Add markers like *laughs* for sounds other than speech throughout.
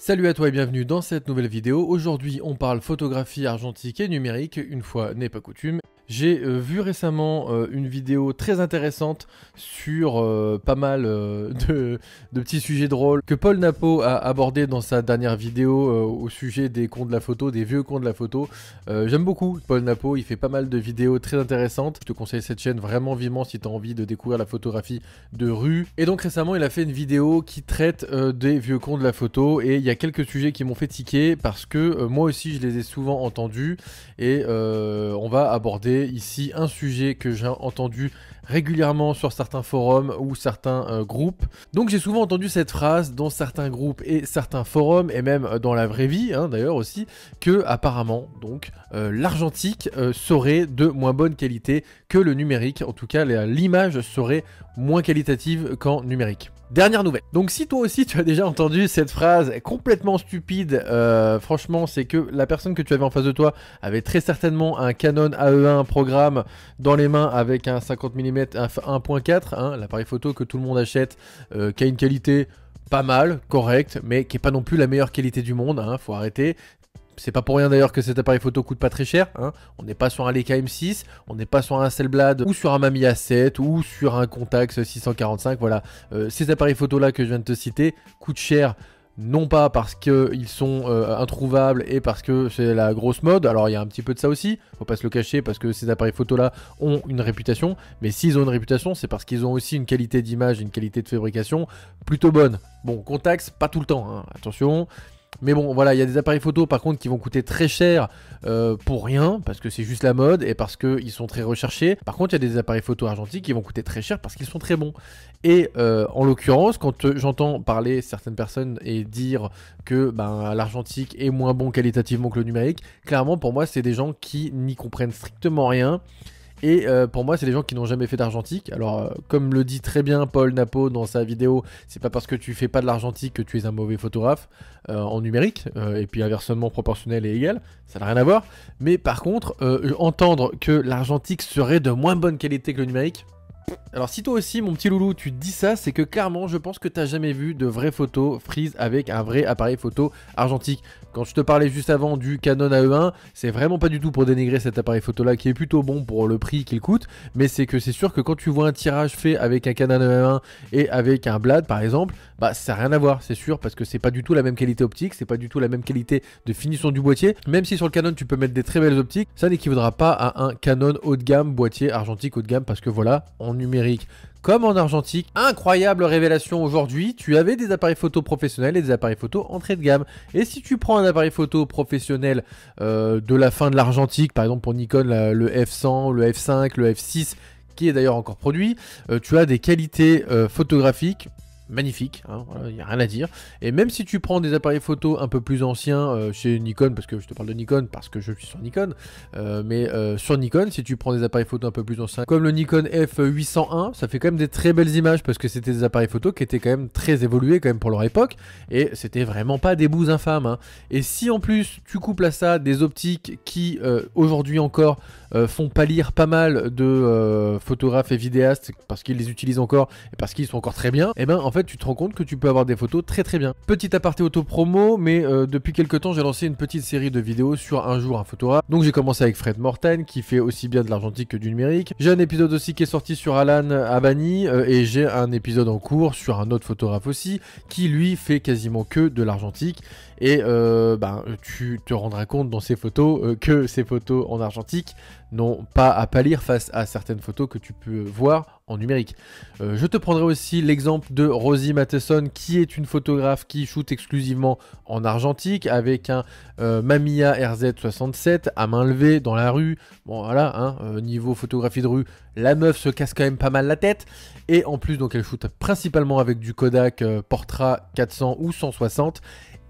Salut à toi et bienvenue dans cette nouvelle vidéo. Aujourd'hui, on parle photographie argentique et numérique, une fois n'est pas coutume. J'ai euh, vu récemment euh, une vidéo très intéressante sur euh, pas mal *laughs* de, petits sujets drôles que Paul Napo a abordé dans sa dernière vidéo au sujet des cons de la photo, des vieux cons de la photo. J'aime beaucoup Paul Napo, il fait pas mal de vidéos très intéressantes. Je te conseille cette chaîne vraiment vivement si tu as envie de découvrir la photographie de rue. Et donc récemment, il a fait une vidéo qui traite des vieux cons de la photo et il y a quelques sujets qui m'ont fait tiquer parce que moi aussi je les ai souvent entendus et on va aborder ici un sujet que j'ai entendu régulièrement sur certains forums ou certains euh, groupes. Donc j'ai souvent entendu cette phrase dans certains groupes et certains forums et même euh, dans la vraie vie hein, d'ailleurs aussi que apparemment donc euh, l'argentique serait de moins bonne qualité que le numérique. En tout cas l'image serait moins qualitative qu'en numérique. Dernière nouvelle. Donc si toi aussi tu as déjà entendu cette phrase complètement stupide, euh, franchement c'est que la personne que tu avais en face de toi avait très certainement un Canon AE1 programme dans les mains avec un 50 mm 1.4, l'appareil photo que tout le monde achète, euh, qui a une qualité pas mal, correcte, mais qui est pas non plus la meilleure qualité du monde, hein, faut arrêter c'est pas pour rien d'ailleurs que cet appareil photo coûte pas très cher. Hein. On n'est pas sur un Leica M6, on n'est pas sur un selblad ou sur un Mami 7 ou sur un Contax 645. Voilà, euh, ces appareils photo là que je viens de te citer coûtent cher non pas parce qu'ils sont euh, introuvables et parce que c'est la grosse mode, alors il y a un petit peu de ça aussi, faut pas se le cacher parce que ces appareils photo là ont une réputation, mais s'ils ont une réputation, c'est parce qu'ils ont aussi une qualité d'image, une qualité de fabrication plutôt bonne. Bon, Contax, pas tout le temps, hein, attention, mais bon, voilà, il y a des appareils photo par contre qui vont coûter très cher euh, pour rien, parce que c'est juste la mode et parce qu'ils sont très recherchés. Par contre, il y a des appareils photo argentiques qui vont coûter très cher parce qu'ils sont très bons. Et euh, en l'occurrence, quand euh, j'entends parler certaines personnes et dire que ben, l'argentique est moins bon qualitativement que le numérique, clairement pour moi, c'est des gens qui n'y comprennent strictement rien et euh, pour moi, c'est les gens qui n'ont jamais fait d'argentique. Alors, euh, comme le dit très bien Paul Napo dans sa vidéo, c'est pas parce que tu fais pas de l'argentique que tu es un mauvais photographe euh, en numérique, et puis inversement proportionnel et égal, ça n'a rien à voir. Mais par contre, entendre que l'argentique serait de moins bonne qualité que le numérique, alors si toi aussi mon petit loulou tu dis ça c'est que clairement je pense que t'as jamais vu de vraies photos freeze avec un vrai appareil photo argentique. Quand je te parlais juste avant du Canon AE1 c'est vraiment pas du tout pour dénigrer cet appareil photo là qui est plutôt bon pour le prix qu'il coûte mais c'est que c'est sûr que quand tu vois un tirage fait avec un Canon AE1 et avec un Blade par exemple bah ça n'a rien à voir c'est sûr parce que c'est pas du tout la même qualité optique c'est pas du tout la même qualité de finition du boîtier même si sur le Canon tu peux mettre des très belles optiques ça n'équivaudra pas à un Canon haut de gamme boîtier argentique haut de gamme parce que voilà on numérique comme en argentique. Incroyable révélation aujourd'hui, tu avais des appareils photo professionnels et des appareils photo entrée de gamme. Et si tu prends un appareil photo professionnel euh, de la fin de l'argentique, par exemple pour Nikon le F100, le F5, le F6, qui est d'ailleurs encore produit, euh, tu as des qualités euh, photographiques magnifique, hein, il n'y a rien à dire. Et même si tu prends des appareils photo un peu plus anciens euh, chez Nikon, parce que je te parle de Nikon, parce que je suis sur Nikon, euh, mais euh, sur Nikon, si tu prends des appareils photo un peu plus anciens, comme le Nikon F801, ça fait quand même des très belles images, parce que c'était des appareils photo qui étaient quand même très évolués quand même pour leur époque, et c'était vraiment pas des bouts infâmes. Hein. Et si en plus tu couples à ça des optiques qui, aujourd'hui encore, font pâlir pas mal de photographes et vidéastes, parce qu'ils les utilisent encore, et parce qu'ils sont encore très bien, et eh ben en fait, tu te rends compte que tu peux avoir des photos très très bien. Petit aparté auto-promo, mais euh, depuis quelques temps, j'ai lancé une petite série de vidéos sur un jour un photographe. Donc j'ai commencé avec Fred Morten, qui fait aussi bien de l'argentique que du numérique. J'ai un épisode aussi qui est sorti sur Alan Abani, euh, et j'ai un épisode en cours sur un autre photographe aussi, qui lui fait quasiment que de l'argentique. Et euh, ben, tu te rendras compte dans ces photos que ces photos en argentique n'ont pas à pâlir face à certaines photos que tu peux voir en numérique. Euh, je te prendrai aussi l'exemple de Rosie Matheson, qui est une photographe qui shoot exclusivement en argentique avec un euh, Mamiya RZ67 à main levée dans la rue. Bon, voilà, hein, euh, niveau photographie de rue, la meuf se casse quand même pas mal la tête. Et en plus, donc, elle shoot principalement avec du Kodak Portra 400 ou 160.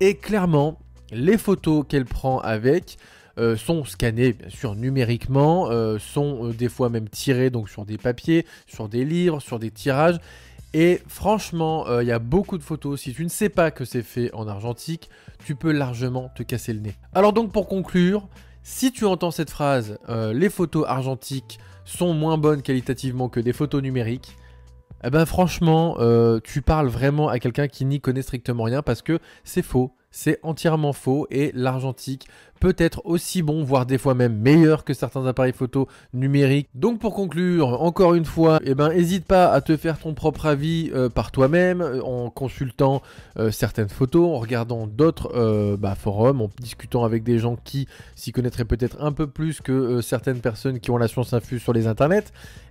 Et clairement, les photos qu'elle prend avec euh, sont scannés bien sûr numériquement, euh, sont euh, des fois même tirés donc sur des papiers, sur des livres, sur des tirages. Et franchement, il y a beaucoup de photos. Si tu ne sais pas que c'est fait en argentique, tu peux largement te casser le nez. Alors donc pour conclure, si tu entends cette phrase, les photos argentiques sont moins bonnes qualitativement que des photos numériques, eh ben franchement, tu parles vraiment à quelqu'un qui n'y connaît strictement rien parce que c'est faux. C'est entièrement faux et l'argentique peut être aussi bon, voire des fois même meilleur que certains appareils photo numériques. Donc pour conclure, encore une fois, eh ben, hésite pas à te faire ton propre avis euh, par toi-même, euh, en consultant euh, certaines photos, en regardant d'autres bah, forums, en discutant avec des gens qui s'y connaîtraient peut-être un peu plus que certaines personnes qui ont la science infuse sur les internets.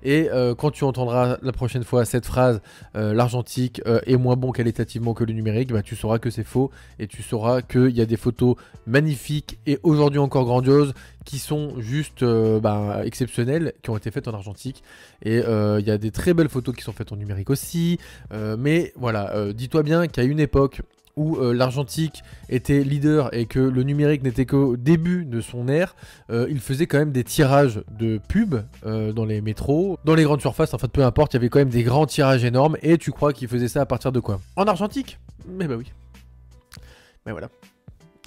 Et quand tu entendras la prochaine fois cette phrase, l'argentique est moins bon qualitativement que le numérique, bah, tu sauras que c'est faux et tu sauras qu'il y a des photos magnifiques et aujourd'hui encore grandioses qui sont juste euh, bah, exceptionnelles, qui ont été faites en argentique. Et euh, il y a des très belles photos qui sont faites en numérique aussi. Euh, mais voilà, dis-toi bien qu'à une époque, où l'argentique était leader et que le numérique n'était qu'au début de son ère, il faisait quand même des tirages de pubs dans les métros, dans les grandes surfaces, En fait, peu importe, il y avait quand même des grands tirages énormes et tu crois qu'il faisait ça à partir de quoi En argentique Mais eh bah ben oui. Mais voilà.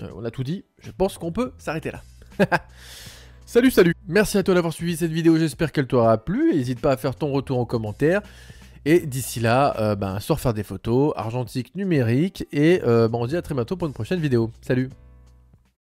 Euh, on a tout dit. Je pense qu'on peut s'arrêter là. *laughs* salut, salut. Merci à toi d'avoir suivi cette vidéo. J'espère qu'elle t'aura plu. N'hésite pas à faire ton retour en commentaire. Et d'ici là, euh, ben, sors faire des photos, argentique numérique. Et euh, ben, on se dit à très bientôt pour une prochaine vidéo. Salut